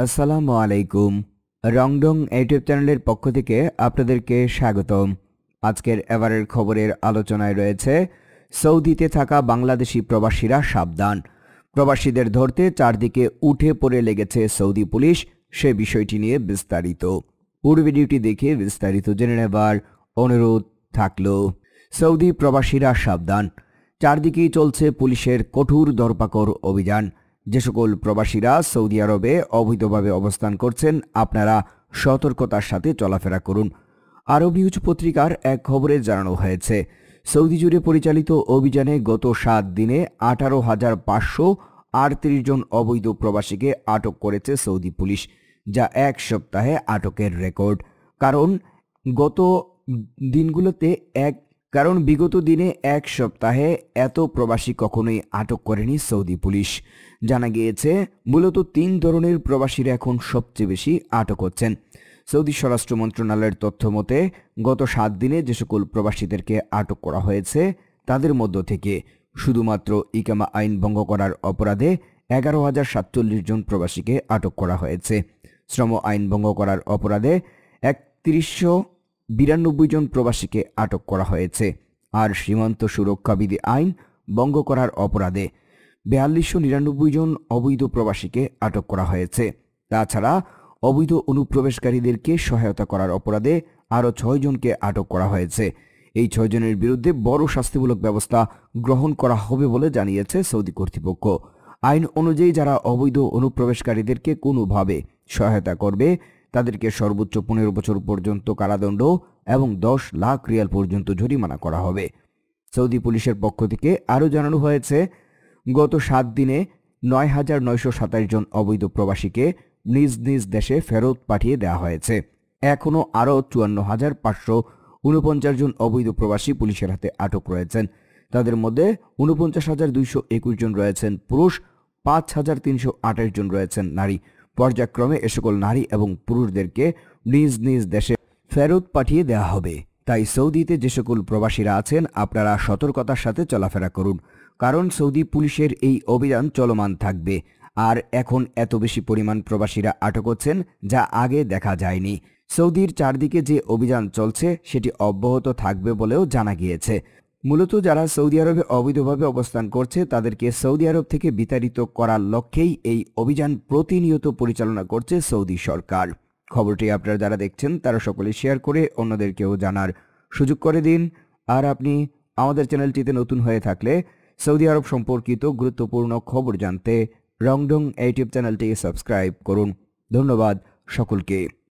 আসসালামু আলাইকুম রংডং ইউটিউব চ্যানেলের পক্ষ থেকে আপনাদেরকে স্বাগতম আজকের এবারের খবরের আলোচনায় রয়েছে সৌদিতে থাকা বাংলাদেশি প্রবাসীরা সাবধান প্রবাসীদের ধরতে চারদিকে উঠে পড়ে লেগেছে সৌদি পুলিশ সে বিষয়টি নিয়ে বিস্তারিত পূর্বে ডিউটি দেখে বিস্তারিত জেনে নেবার অনুরোধ থাকল সৌদি প্রবাসীরা সাবধান চারদিকেই চলছে পুলিশের কঠোর দরপাকড় অভিযান যে সকল প্রবাসীরা সৌদি আরবে অবৈধভাবে অবস্থান করছেন আপনারা সতর্কতার সাথে চলাফেরা করুন আরব নিউজ পত্রিকার এক খবরে জানানো হয়েছে সৌদি জুড়ে পরিচালিত অভিযানে গত সাত দিনে আঠারো হাজার পাঁচশো আটত্রিশ জন অবৈধ প্রবাসীকে আটক করেছে সৌদি পুলিশ যা এক সপ্তাহে আটকের রেকর্ড কারণ গত দিনগুলোতে এক কারণ বিগত দিনে এক সপ্তাহে এত প্রবাসী কখনোই আটক করেনি সৌদি পুলিশ জানা গিয়েছে মূলত তিন ধরনের প্রবাসীরা এখন সবচেয়ে বেশি আটক হচ্ছেন সৌদি স্বরাষ্ট্র মন্ত্রণালয়ের তথ্য মতে গত সাত দিনে যে সকল প্রবাসীদেরকে আটক করা হয়েছে তাদের মধ্য থেকে শুধুমাত্র ইকামা আইন ভঙ্গ করার অপরাধে এগারো হাজার সাতচল্লিশ জন প্রবাসীকে আটক করা হয়েছে শ্রম আইন ভঙ্গ করার অপরাধে একত্রিশশো বিরানব্বই জন প্রবাসীকে আটক করা হয়েছে আর সীমান্ত সুরক্ষা বিধি আইন ভঙ্গ করার অপরাধে বেয়াল্লিশশো নিরানব্বই জন অবৈধ প্রবাসীকে আটক করা হয়েছে তাছাড়া অবৈধ অনুপ্রবেশকারীদেরকে সহায়তা করার অপরাধে আরও ছয়জনকে আটক করা হয়েছে এই ছয়জনের বিরুদ্ধে বড় শাস্তিমূলক ব্যবস্থা গ্রহণ করা হবে বলে জানিয়েছে সৌদি কর্তৃপক্ষ আইন অনুযায়ী যারা অবৈধ অনুপ্রবেশকারীদেরকে কোনোভাবে সহায়তা করবে তাদেরকে সর্বোচ্চ পনেরো বছর পর্যন্ত কারাদণ্ড এবং দশ লাখ রিয়াল পর্যন্ত জরিমানা করা হবে সৌদি পুলিশের পক্ষ থেকে আরও জানানো হয়েছে গত সাত দিনে নয় হাজার নয়শো সাতাশ জন অবৈধ প্রবাসীকে নিজ নিজ দেশে ফেরত পাঠিয়ে দেওয়া হয়েছে এখনও আরও চুয়ান্ন হাজার পাঁচশো উনপঞ্চাশ জন অবৈধ প্রবাসী পুলিশের হাতে আটক রয়েছেন তাদের মধ্যে উনপঞ্চাশ হাজার দুইশো একুশ জন রয়েছেন পুরুষ পাঁচ হাজার তিনশো আঠাশ জন রয়েছেন নারী পর্যায়ক্রমে এ সকল নারী এবং পুরুষদেরকে নিজ নিজ দেশে ফেরত পাঠিয়ে দেওয়া হবে তাই সৌদিতে যে সকল প্রবাসীরা আছেন আপনারা সতর্কতার সাথে চলাফেরা করুন কারণ সৌদি পুলিশের এই অভিযান চলমান থাকবে আর এখন এত বেশি পরিমাণ প্রবাসীরা আটক হচ্ছেন যা আগে দেখা যায়নি সৌদির চারদিকে যে অভিযান চলছে সেটি অব্যাহত থাকবে বলেও জানা গিয়েছে মূলত যারা সৌদি আরবে অবৈধভাবে অবস্থান করছে তাদেরকে সৌদি আরব থেকে বিতাড়িত করার লক্ষ্যেই এই অভিযান প্রতিনিয়ত পরিচালনা করছে সৌদি সরকার খবরটি আপনারা যারা দেখছেন তারা সকলে শেয়ার করে অন্যদেরকেও জানার সুযোগ করে দিন আর আপনি আমাদের চ্যানেলটিতে নতুন হয়ে থাকলে সৌদি আরব সম্পর্কিত গুরুত্বপূর্ণ খবর জানতে রংডং ইউটিউব চ্যানেলটি সাবস্ক্রাইব করুন ধন্যবাদ সকলকে